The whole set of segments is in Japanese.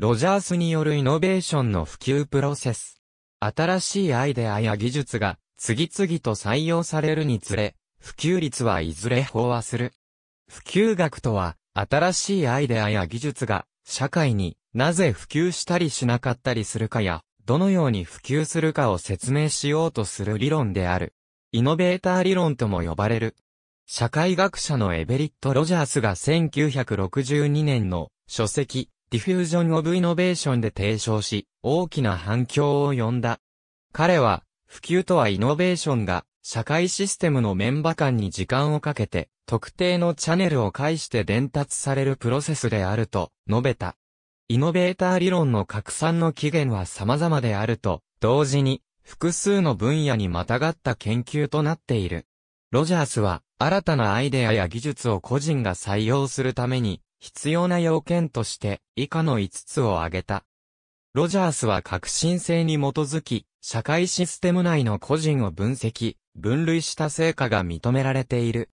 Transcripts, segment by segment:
ロジャースによるイノベーションの普及プロセス。新しいアイデアや技術が次々と採用されるにつれ、普及率はいずれ飽和する。普及学とは、新しいアイデアや技術が社会になぜ普及したりしなかったりするかや、どのように普及するかを説明しようとする理論である。イノベーター理論とも呼ばれる。社会学者のエベリット・ロジャースが1962年の書籍、ディフュージョン・オブ・イノベーションで提唱し、大きな反響を呼んだ。彼は、普及とはイノベーションが、社会システムのメンバー間に時間をかけて、特定のチャネルを介して伝達されるプロセスであると述べた。イノベーター理論の拡散の起源は様々であると、同時に、複数の分野にまたがった研究となっている。ロジャースは、新たなアイデアや技術を個人が採用するために、必要な要件として以下の5つを挙げた。ロジャースは革新性に基づき、社会システム内の個人を分析、分類した成果が認められている。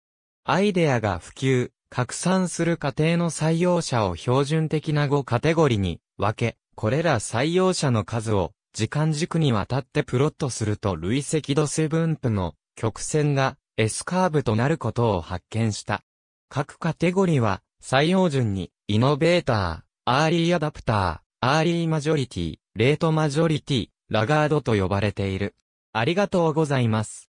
アイデアが普及、拡散する過程の採用者を標準的な5カテゴリに分け、これら採用者の数を時間軸にわたってプロットすると累積度数分布の曲線が S カーブとなることを発見した。各カテゴリは採用順に、イノベーター、アーリーアダプター、アーリーマジョリティ、レートマジョリティ、ラガードと呼ばれている。ありがとうございます。